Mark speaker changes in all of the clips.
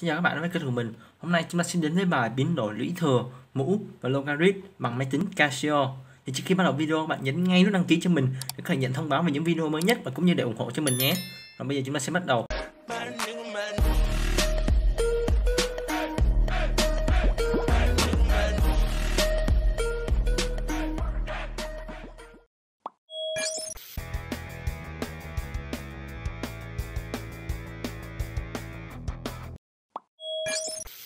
Speaker 1: Xin chào các bạn đến với kênh của mình. Hôm nay chúng ta sẽ đến với bài biến đổi lũy thừa, mũ và logarit bằng máy tính Casio. Thì trước khi bắt đầu video các bạn nhấn ngay nút đăng ký cho mình để có thể nhận thông báo về những video mới nhất và cũng như để ủng hộ cho mình nhé. Và bây giờ chúng ta sẽ bắt đầu.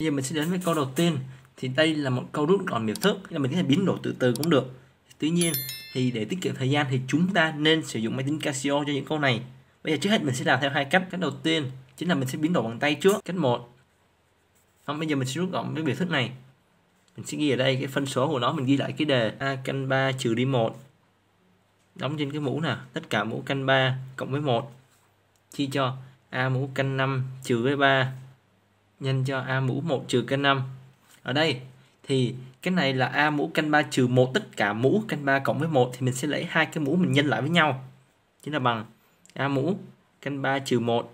Speaker 1: bây giờ mình sẽ đến với câu đầu tiên thì đây là một câu rút gọn biểu thức là mình có thể biến đổi từ từ cũng được tuy nhiên thì để tiết kiệm thời gian thì chúng ta nên sử dụng máy tính Casio cho những câu này bây giờ trước hết mình sẽ làm theo hai cách cách đầu tiên chính là mình sẽ biến đổi bằng tay trước cách một không bây giờ mình sẽ rút gọn cái biểu thức này mình sẽ ghi ở đây cái phân số của nó mình ghi lại cái đề a căn 3 trừ đi 1 đóng trên cái mũ nè tất cả mũ căn 3 cộng với 1 chia cho a mũ căn 5 trừ với 3 nhân cho A mũ 1 trừ căn 5. Ở đây thì cái này là A mũ căn 3 trừ 1 tất cả mũ căn 3 cộng với 1 thì mình sẽ lấy hai cái mũ mình nhân lại với nhau. Chính là bằng A mũ căn 3 trừ 1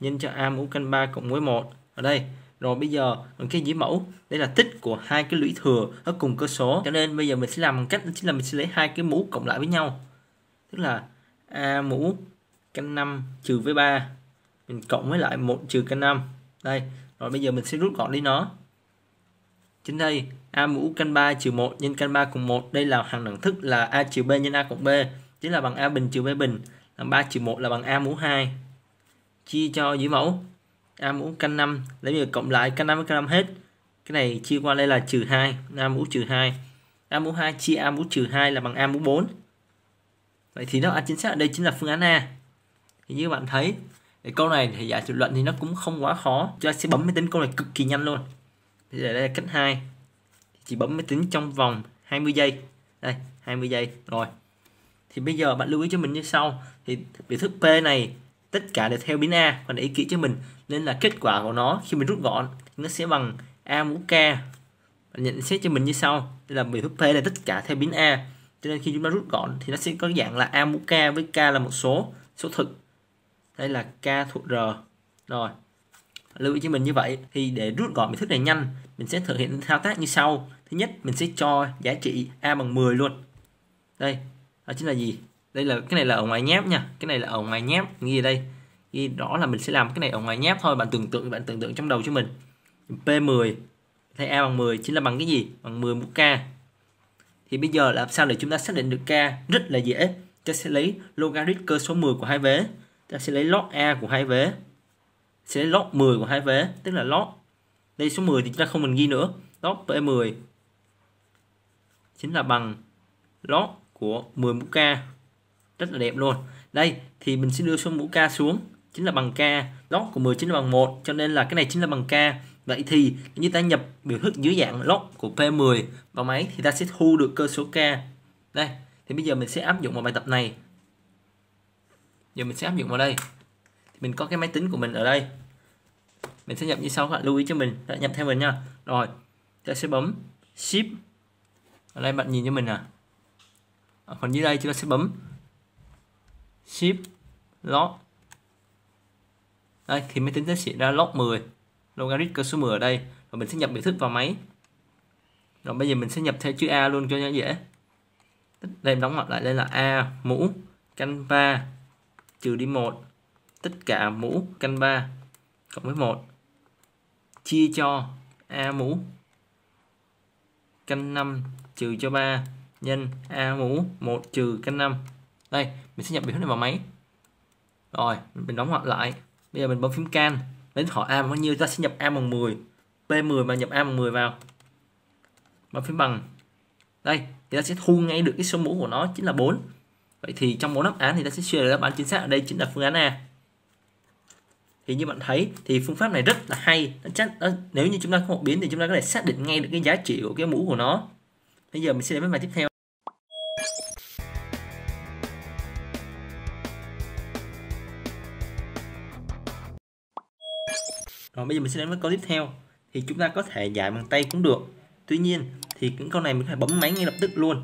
Speaker 1: nhân cho A mũ căn 3 cộng với 1. Ở đây rồi bây giờ cái dĩ mẫu đây là tích của hai cái lũy thừa ở cùng cơ số cho nên bây giờ mình sẽ làm bằng cách chính là mình sẽ lấy hai cái mũ cộng lại với nhau tức là a mũ căn 5 trừ với 3 mình cộng với lại 1 trừ căn 5 đây rồi bây giờ mình sẽ rút gọn đi nó chính đây a mũ căn 3 trừ 1 nhân căn 3 cộng 1 đây là hàng đẳng thức là a trừ b nhân a cộng b chính là bằng a bình trừ b bình là 3 trừ 1 là bằng a mũ 2 chia cho dưới mẫu a mũ căn 5 lấy bây giờ cộng lại căn 5 với căn 5 hết cái này chia qua đây là trừ 2 a mũ trừ 2 a mũ 2 chia a mũ trừ 2 là bằng a mũ 4 vậy thì nó chính xác ở đây chính là phương án a thì như bạn thấy thì câu này thì giải tự luận thì nó cũng không quá khó cho sẽ bấm máy tính câu này cực kỳ nhanh luôn thì đây là cách 2 chỉ bấm máy tính trong vòng 20 giây đây 20 giây rồi thì bây giờ bạn lưu ý cho mình như sau thì biểu thức P này tất cả đều theo biến A còn để ý kỹ cho mình nên là kết quả của nó khi mình rút gọn nó sẽ bằng A mũ K bạn nhận xét cho mình như sau đây là biểu thức P là tất cả theo biến A cho nên khi chúng ta rút gọn thì nó sẽ có dạng là A mũ K với K là một số số thực đây là k thuộc r rồi lưu ý cho mình như vậy thì để rút gọn biểu thức này nhanh mình sẽ thực hiện thao tác như sau thứ nhất mình sẽ cho giá trị a bằng 10 luôn đây đó chính là gì đây là cái này là ở ngoài nhép nha cái này là ở ngoài nháp ghi đây ghi rõ là mình sẽ làm cái này ở ngoài nhép thôi bạn tưởng tượng bạn tưởng tượng trong đầu cho mình P10 thay A bằng 10 chính là bằng cái gì bằng 10 mũ K thì bây giờ làm sao để chúng ta xác định được K rất là dễ ta sẽ lấy logarit cơ số 10 của hai vế ta sẽ lấy log A của hai vế sẽ lấy log 10 của hai vế tức là log đây số 10 thì chúng ta không cần ghi nữa log P10 chính là bằng log của 10 mũ K rất là đẹp luôn đây thì mình sẽ đưa số mũ K xuống chính là bằng K log của 10 chính là bằng 1 cho nên là cái này chính là bằng K Vậy thì như ta nhập biểu thức dưới dạng log của P10 vào máy thì ta sẽ thu được cơ số K. Đây, thì bây giờ mình sẽ áp dụng vào bài tập này giờ mình sẽ áp dụng vào đây thì mình có cái máy tính của mình ở đây mình sẽ nhập như sau các bạn lưu ý cho mình đã nhập theo mình nha rồi ta sẽ bấm ship ở đây bạn nhìn cho mình nè ở phần dưới đây chúng ta sẽ bấm ship log đây thì máy tính sẽ ra log 10 logarit cơ số 10 ở đây và mình sẽ nhập biểu thức vào máy rồi bây giờ mình sẽ nhập theo chữ A luôn cho nó dễ đây đóng ngoặc lại đây là A mũ canh ba trừ đi 1 tất cả mũ căn 3 cộng với 1 chia cho A mũ căn 5 trừ cho 3 nhân A mũ 1 trừ căn 5 đây mình sẽ nhập biểu này vào máy rồi mình đóng ngoặc lại bây giờ mình bấm phím can đến hỏi A bao nhiêu ta sẽ nhập A bằng 10 P10 mà nhập A bằng 10 vào bấm phím bằng đây thì ta sẽ thu ngay được cái số mũ của nó chính là 4 Vậy thì trong bốn đáp án thì ta sẽ suy ra đáp án chính xác ở đây chính là phương án A. Thì như bạn thấy thì phương pháp này rất là hay. Chắc nếu như chúng ta có một biến thì chúng ta có thể xác định ngay được cái giá trị của cái mũ của nó. Bây giờ mình sẽ đến với bài tiếp theo. Rồi bây giờ mình sẽ đến với câu tiếp theo. Thì chúng ta có thể giải bằng tay cũng được. Tuy nhiên thì những câu này mình phải bấm máy ngay lập tức luôn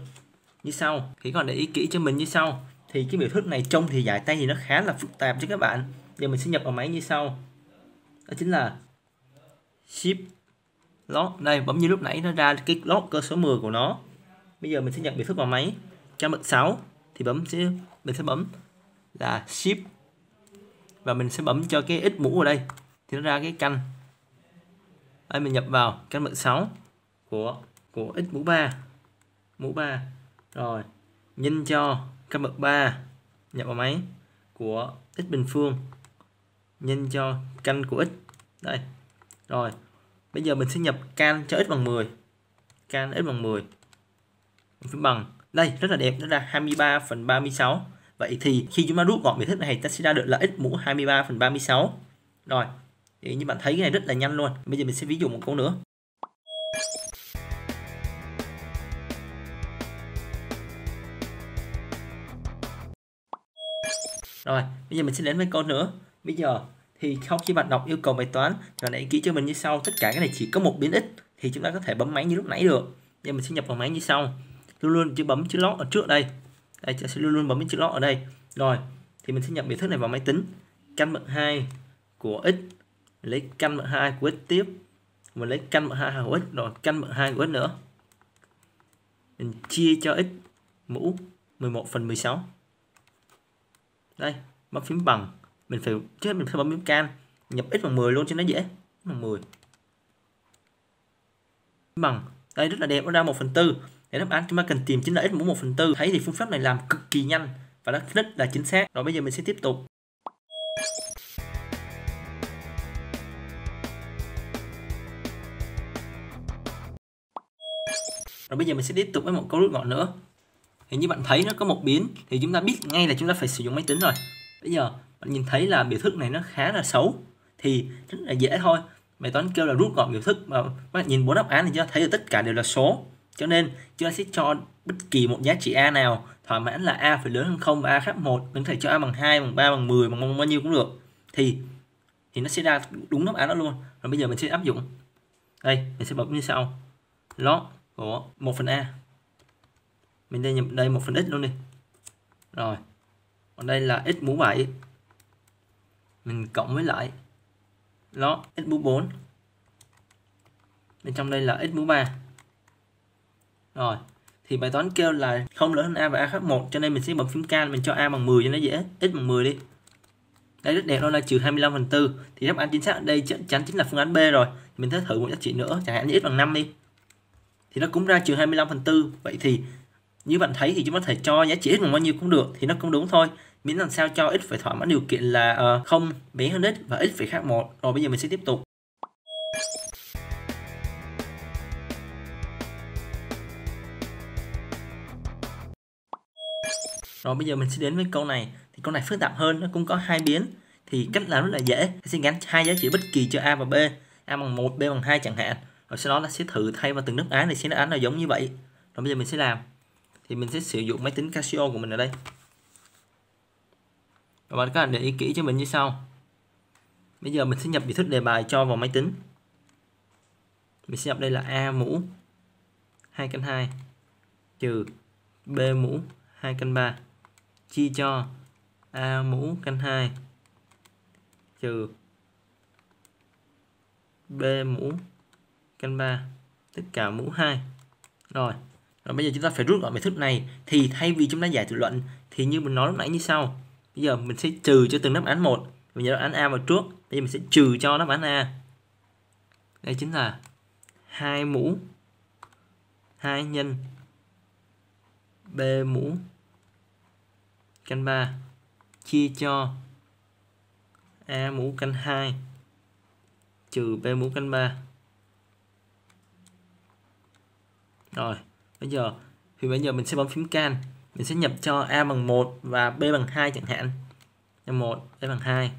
Speaker 1: như sau thì còn để ý kỹ cho mình như sau thì cái biểu thức này trông thì giải tay thì nó khá là phức tạp cho các bạn giờ mình sẽ nhập vào máy như sau đó chính là shift lock đây bấm như lúc nãy nó ra cái lock cơ số 10 của nó bây giờ mình sẽ nhập biểu thức vào máy cho bậc 6 thì bấm sẽ mình sẽ bấm là shift và mình sẽ bấm cho cái ít mũ ở đây thì nó ra cái canh đây mình nhập vào căn bậc 6 của của ít mũ 3 mũ 3 rồi, nhìn cho căn bậc 3 nhập vào máy của x bình phương nhân cho căn của x. Đây. Rồi, bây giờ mình sẽ nhập căn cho x bằng 10. căn x bằng 10. Mình phải bằng. Đây, rất là đẹp, nó ra 23 phần 36. Vậy thì khi chúng ta rút gọn biểu thức này ta sẽ ra được là x mũ 23 phần 36. Rồi, thì như bạn thấy cái này rất là nhanh luôn. Bây giờ mình sẽ ví dụ một câu nữa. Rồi, bây giờ mình sẽ đến với câu nữa. Bây giờ thì sau khi bạn đọc yêu cầu bài toán và lại ký cho mình như sau, tất cả cái này chỉ có một biến x thì chúng ta có thể bấm máy như lúc nãy được. Bây giờ mình sẽ nhập vào máy như sau. Luôn luôn chữ bấm chữ log ở trước đây. Đây sẽ luôn luôn bấm chữ log ở đây. Rồi, thì mình sẽ nhập biểu thức này vào máy tính. Căn bậc 2 của x lấy căn bậc 2 của x tiếp. Mình lấy căn bậc 2 của x rồi căn bậc 2 của x nữa. Mình chia cho x mũ 11 phần 16 đây bấm phím bằng mình phải trước mình phải bấm phím can nhập x bằng 10 luôn cho nó dễ bằng 10 bằng đây rất là đẹp nó ra 1 phần tư để đáp án chúng ta cần tìm chính là x mũ 1 phần tư thấy thì phương pháp này làm cực kỳ nhanh và nó rất là chính xác rồi bây giờ mình sẽ tiếp tục rồi bây giờ mình sẽ tiếp tục với một câu rút gọn nữa thì như bạn thấy nó có một biến thì chúng ta biết ngay là chúng ta phải sử dụng máy tính rồi bây giờ bạn nhìn thấy là biểu thức này nó khá là xấu thì rất là dễ thôi bài toán kêu là rút gọn biểu thức mà bạn nhìn bốn đáp án thì chúng ta thấy là tất cả đều là số cho nên chúng ta sẽ cho bất kỳ một giá trị a nào thỏa mãn là a phải lớn hơn không và a khác một mình có thể cho a bằng 2, bằng 3, bằng 10, bằng bao nhiêu cũng được thì thì nó sẽ ra đúng đáp án đó luôn rồi bây giờ mình sẽ áp dụng đây mình sẽ bấm như sau log của 1 phần a mình đây nhập đây một phần x luôn đi rồi còn đây là x mũ 7 mình cộng với lại nó x mũ 4 bên trong đây là x mũ 3 rồi thì bài toán kêu là không lớn hơn a và a khác một cho nên mình sẽ bấm phím can mình cho a bằng 10 cho nó dễ x bằng 10 đi đây rất đẹp đó là trừ 25 phần 4 thì đáp án chính xác ở đây chắc chắn chính là phương án B rồi mình sẽ thử một giá trị nữa chẳng hạn như x bằng 5 đi thì nó cũng ra trừ 25 phần 4 vậy thì như bạn thấy thì chúng ta có thể cho giá trị x bằng bao nhiêu cũng được thì nó cũng đúng thôi miễn làm sao cho x phải thỏa mãn điều kiện là uh, không bé hơn x và x phải khác một rồi bây giờ mình sẽ tiếp tục Rồi bây giờ mình sẽ đến với câu này. Thì câu này phức tạp hơn, nó cũng có hai biến. Thì cách làm rất là dễ. Mình sẽ gắn hai giá trị bất kỳ cho a và b, a bằng một, b bằng hai chẳng hạn. Rồi sau đó là sẽ thử thay vào từng đáp án thì sẽ đáp án nào giống như vậy. Rồi bây giờ mình sẽ làm thì mình sẽ sử dụng máy tính Casio của mình ở đây các các bạn để ý kỹ cho mình như sau bây giờ mình sẽ nhập biểu thức đề bài cho vào máy tính mình sẽ nhập đây là A mũ 2 căn 2 trừ B mũ 2 căn 3 chia cho A mũ căn 2 trừ B mũ căn 3 tất cả mũ 2 rồi rồi bây giờ chúng ta phải rút gọn bài thức này thì thay vì chúng ta giải tự luận thì như mình nói lúc nãy như sau bây giờ mình sẽ trừ cho từng đáp án một mình nhớ đáp án A vào trước bây giờ mình sẽ trừ cho đáp án A đây chính là hai mũ 2 nhân B mũ căn 3 chia cho A mũ căn 2 trừ B mũ căn 3 rồi bây giờ thì bây giờ mình sẽ bấm phím can mình sẽ nhập cho a bằng 1 và b bằng 2 chẳng hạn nhập 1 b bằng 2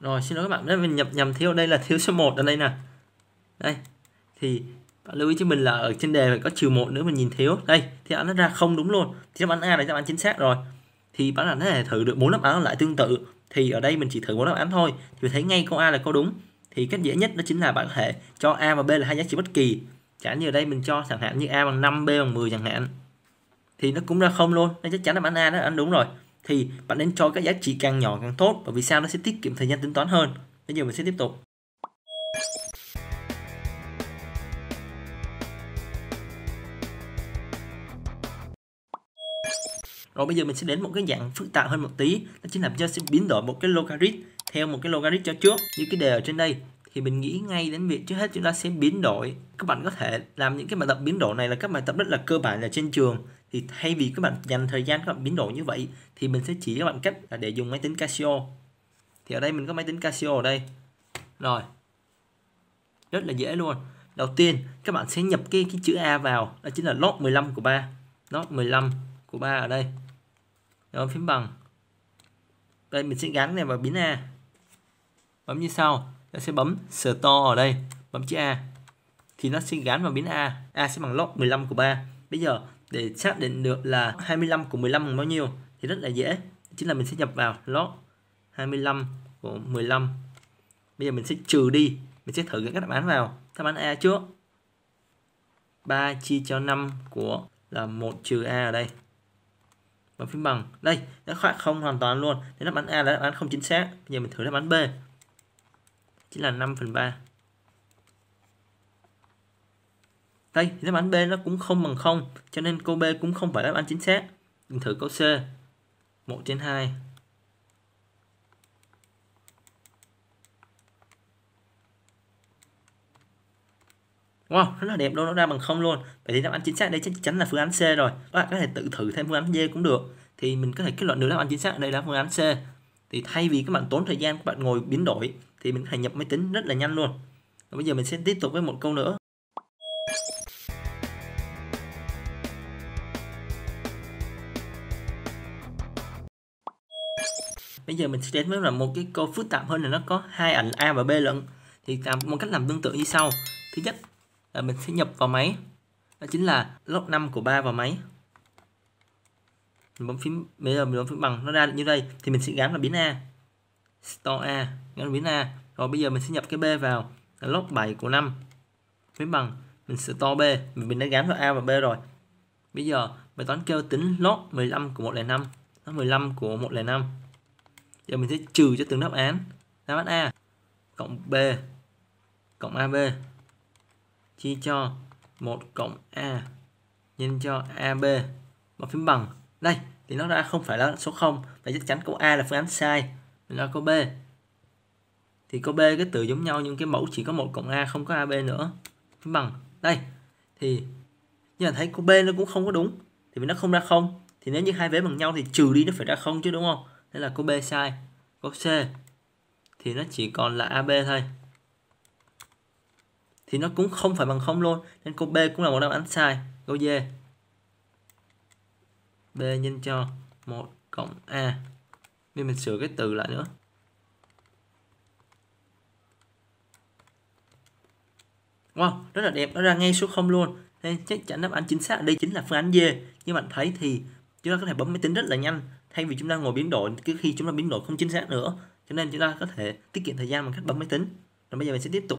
Speaker 1: rồi xin lỗi các bạn đấy mình nhập nhầm thiếu đây là thiếu số 1 ở đây nè đây thì lưu ý cho mình là ở trên đề phải có trừ một nữa mình nhìn thiếu đây thì nó ra không đúng luôn thì đáp án a là đáp án chính xác rồi thì bạn là nó thử được bốn đáp án lại tương tự thì ở đây mình chỉ thử bốn đáp án thôi thì thấy ngay câu a là câu đúng thì cách dễ nhất đó chính là bạn hệ cho a và b là hai giá trị bất kỳ chẳng như ở đây mình cho chẳng hạn như a bằng 5 b bằng 10 chẳng hạn thì nó cũng ra không luôn nên chắc chắn là bán a đó anh đúng rồi thì bạn nên cho các giá trị càng nhỏ càng tốt bởi vì sao nó sẽ tiết kiệm thời gian tính toán hơn bây giờ mình sẽ tiếp tục Rồi bây giờ mình sẽ đến một cái dạng phức tạp hơn một tí Đó chính là chúng ta sẽ biến đổi một cái logarit Theo một cái logarit cho trước Như cái đề ở trên đây thì mình nghĩ ngay đến việc trước hết chúng ta sẽ biến đổi các bạn có thể làm những cái bài tập biến đổi này là các bài tập rất là cơ bản là trên trường thì thay vì các bạn dành thời gian các bạn biến đổi như vậy thì mình sẽ chỉ các bạn cách là để dùng máy tính Casio thì ở đây mình có máy tính Casio ở đây rồi rất là dễ luôn đầu tiên các bạn sẽ nhập cái cái chữ A vào đó chính là log 15 của ba log 15 của ba ở đây đó phím bằng đây mình sẽ gắn này vào biến A bấm như sau ta sẽ bấm store ở đây bấm chữ a thì nó sẽ gắn vào biến a a sẽ bằng log 15 của 3 bây giờ để xác định được là 25 của 15 bằng bao nhiêu thì rất là dễ chính là mình sẽ nhập vào log 25 của 15 bây giờ mình sẽ trừ đi mình sẽ thử các đáp án vào đáp án a trước 3 chia cho 5 của là 1 trừ a ở đây bấm phím bằng đây nó không hoàn toàn luôn nên đáp án a là đáp án không chính xác bây giờ mình thử đáp án b chính là 5 phần 3 đây đáp án B nó cũng không bằng không cho nên câu B cũng không phải đáp án chính xác mình thử câu C 1 trên 2 Wow, rất là đẹp luôn, nó ra bằng không luôn. Vậy thì đáp án chính xác đây chắc chắn là phương án C rồi. Các bạn có thể tự thử thêm phương án D cũng được. Thì mình có thể kết luận được đáp án chính xác đây là phương án C. Thì thay vì các bạn tốn thời gian các bạn ngồi biến đổi thì mình hay nhập máy tính rất là nhanh luôn và bây giờ mình sẽ tiếp tục với một câu nữa bây giờ mình sẽ đến với là một cái câu phức tạp hơn là nó có hai ảnh a và b lận thì làm một cách làm tương tự như sau thứ nhất là mình sẽ nhập vào máy đó chính là log 5 của ba vào máy mình bấm phím bây giờ mình bấm phím bằng nó ra như đây thì mình sẽ gắn là biến a store A ngắn biến A rồi bây giờ mình sẽ nhập cái B vào là log 7 của 5 phím bằng mình sẽ store B mình đã gắn vào A và B rồi bây giờ bài toán kêu tính log 15 của 105 nó 15 của 105 giờ mình sẽ trừ cho từng đáp án đáp án A cộng B cộng AB chia cho 1 cộng A nhân cho AB và phím bằng đây thì nó ra không phải là số 0 và chắc chắn câu A là phương án sai mình ra câu b thì câu b cái từ giống nhau nhưng cái mẫu chỉ có một cộng a không có ab nữa Chúng bằng đây thì như là thấy cô b nó cũng không có đúng thì nó không ra không thì nếu như hai vế bằng nhau thì trừ đi nó phải ra không chứ đúng không nên là cô b sai cô c thì nó chỉ còn là ab thôi thì nó cũng không phải bằng không luôn nên cô b cũng là một đáp án sai câu d b nhân cho 1 cộng a nên mình sửa cái từ lại nữa Wow, rất là đẹp, nó ra ngay số 0 luôn. Nên chắc chắn đáp án chính xác đây chính là phương án D. Như bạn thấy thì chúng ta có thể bấm máy tính rất là nhanh thay vì chúng ta ngồi biến đổi cứ khi chúng ta biến đổi không chính xác nữa. Cho nên chúng ta có thể tiết kiệm thời gian bằng cách bấm máy tính. Rồi bây giờ mình sẽ tiếp tục.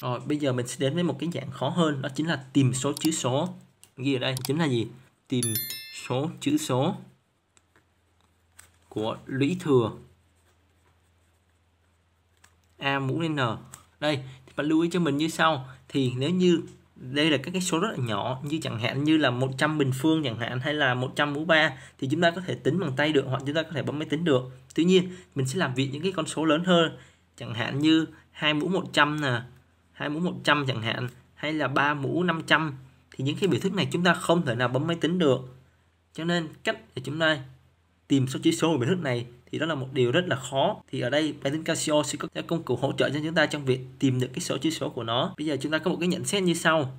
Speaker 1: Rồi bây giờ mình sẽ đến với một cái dạng khó hơn đó chính là tìm số chữ số. Ghi ở đây chính là gì? Tìm số chữ số của lũy thừa a mũ lên n đây thì bạn lưu ý cho mình như sau thì nếu như đây là các cái số rất là nhỏ như chẳng hạn như là 100 bình phương chẳng hạn hay là 100 mũ 3 thì chúng ta có thể tính bằng tay được hoặc chúng ta có thể bấm máy tính được tuy nhiên mình sẽ làm việc những cái con số lớn hơn chẳng hạn như hai mũ 100 nè hai mũ 100 chẳng hạn hay là ba mũ 500 thì những cái biểu thức này chúng ta không thể nào bấm máy tính được cho nên cách để chúng ta tìm số chỉ số của biểu thức này thì đó là một điều rất là khó thì ở đây máy tính Casio sẽ có các công cụ hỗ trợ cho chúng ta trong việc tìm được cái số chỉ số của nó bây giờ chúng ta có một cái nhận xét như sau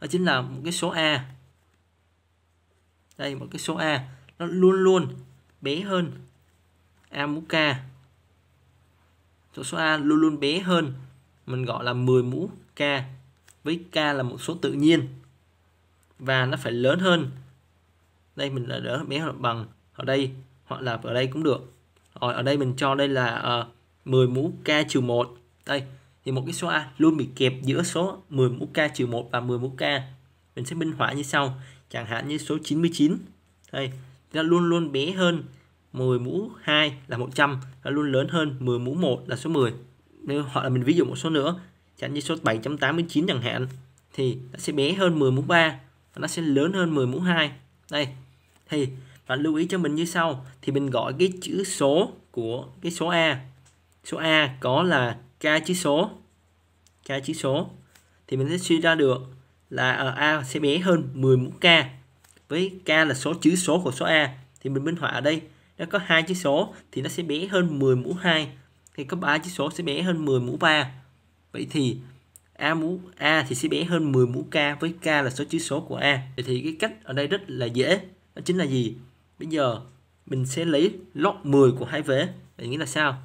Speaker 1: đó chính là một cái số A đây một cái số A nó luôn luôn bé hơn A mũ K số số A luôn luôn bé hơn mình gọi là 10 mũ K với K là một số tự nhiên và nó phải lớn hơn đây mình đã đỡ bé hơn bằng ở đây hoặc là ở đây cũng được rồi ở đây mình cho đây là uh, ờ, 10 mũ k trừ 1 đây thì một cái số A luôn bị kẹp giữa số 10 mũ k trừ 1 và 10 mũ k mình sẽ minh họa như sau chẳng hạn như số 99 đây nó luôn luôn bé hơn 10 mũ 2 là 100 nó luôn lớn hơn 10 mũ 1 là số 10 nếu hoặc là mình ví dụ một số nữa chẳng như số 789 chẳng hạn thì nó sẽ bé hơn 10 mũ 3 và nó sẽ lớn hơn 10 mũ 2 đây thì và lưu ý cho mình như sau thì mình gọi cái chữ số của cái số A số A có là k chữ số k chữ số thì mình sẽ suy ra được là ở ờ, A sẽ bé hơn 10 mũ k với k là số chữ số của số A thì mình minh họa ở đây nó có hai chữ số thì nó sẽ bé hơn 10 mũ 2 thì có ba chữ số sẽ bé hơn 10 mũ 3 vậy thì A mũ A thì sẽ bé hơn 10 mũ k với k là số chữ số của A vậy thì cái cách ở đây rất là dễ đó chính là gì Bây giờ mình sẽ lấy log 10 của hai vế. để nghĩ là sao?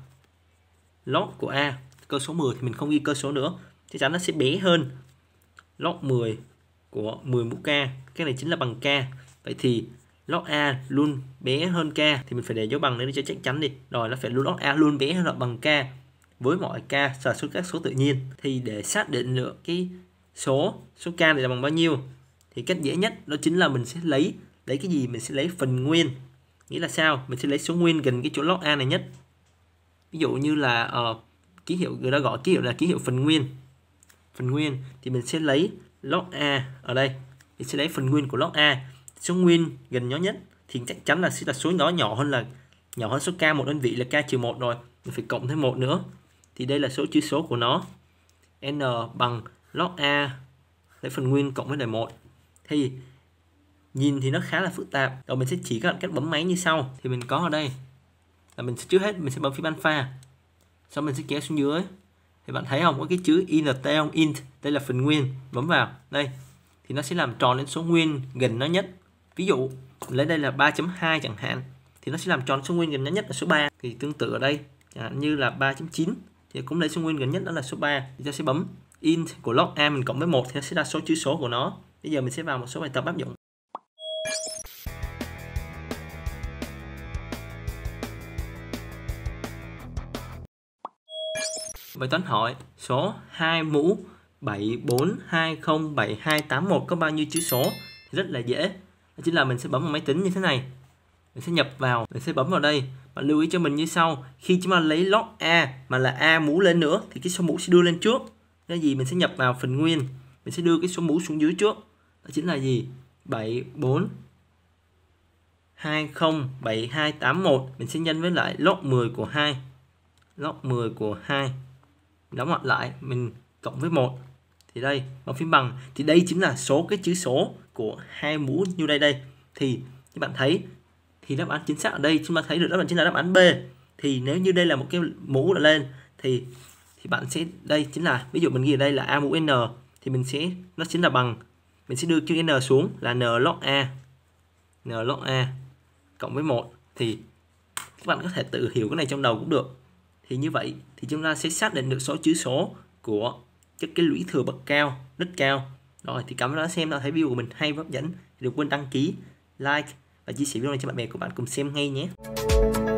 Speaker 1: Log của A, cơ số 10 thì mình không ghi cơ số nữa. Chắc chắn nó sẽ bé hơn log 10 của 10 mũ K. Cái này chính là bằng K. Vậy thì log A luôn bé hơn K thì mình phải để dấu bằng để cho chắc chắn đi. Rồi nó phải luôn log A luôn bé hơn bằng K với mọi k sản xuất các số tự nhiên thì để xác định được cái số số k này là bằng bao nhiêu thì cách dễ nhất đó chính là mình sẽ lấy lấy cái gì mình sẽ lấy phần nguyên nghĩa là sao mình sẽ lấy số nguyên gần cái chỗ log a này nhất ví dụ như là uh, ký hiệu người ta gọi ký hiệu là ký hiệu phần nguyên phần nguyên thì mình sẽ lấy log a ở đây mình sẽ lấy phần nguyên của log a số nguyên gần nhỏ nhất thì chắc chắn là sẽ là số nhỏ nhỏ hơn là nhỏ hơn số k một đơn vị là k trừ một rồi mình phải cộng thêm một nữa thì đây là số chữ số của nó n bằng log a lấy phần nguyên cộng với lại một thì nhìn thì nó khá là phức tạp rồi mình sẽ chỉ các bạn cách bấm máy như sau thì mình có ở đây là mình sẽ trước hết mình sẽ bấm phím alpha sau mình sẽ kéo xuống dưới thì bạn thấy không có cái chữ int int đây là phần nguyên bấm vào đây thì nó sẽ làm tròn đến số nguyên gần nó nhất ví dụ lấy đây là 3.2 chẳng hạn thì nó sẽ làm tròn số nguyên gần nó nhất là số 3 thì tương tự ở đây chẳng hạn như là 3.9 thì cũng lấy số nguyên gần nhất đó là số 3 thì ta sẽ bấm int của log a mình cộng với một thì nó sẽ ra số chữ số của nó bây giờ mình sẽ vào một số bài tập áp dụng bài toán hỏi số 2 mũ 74207281 có bao nhiêu chữ số rất là dễ Đó chính là mình sẽ bấm vào máy tính như thế này mình sẽ nhập vào mình sẽ bấm vào đây bạn lưu ý cho mình như sau khi chúng ta lấy log a mà là a mũ lên nữa thì cái số mũ sẽ đưa lên trước cái gì mình sẽ nhập vào phần nguyên mình sẽ đưa cái số mũ xuống dưới trước đó chính là gì 74 207281 mình sẽ nhân với lại log 10 của 2 log 10 của 2 đóng ngoặc lại mình cộng với một thì đây bằng phím bằng thì đây chính là số cái chữ số của hai mũ như đây đây thì các bạn thấy thì đáp án chính xác ở đây chúng ta thấy được đáp án chính là đáp án B thì nếu như đây là một cái mũ đã lên thì thì bạn sẽ đây chính là ví dụ mình ghi ở đây là a mũ n thì mình sẽ nó chính là bằng mình sẽ đưa chữ n xuống là n log a n log a cộng với một thì các bạn có thể tự hiểu cái này trong đầu cũng được thì như vậy thì chúng ta sẽ xác định được số chữ số của chất cái lũy thừa bậc cao rất cao rồi thì cảm ơn đã xem đã thấy video của mình hay và hấp dẫn đừng quên đăng ký like và chia sẻ video này cho bạn bè của bạn cùng xem ngay nhé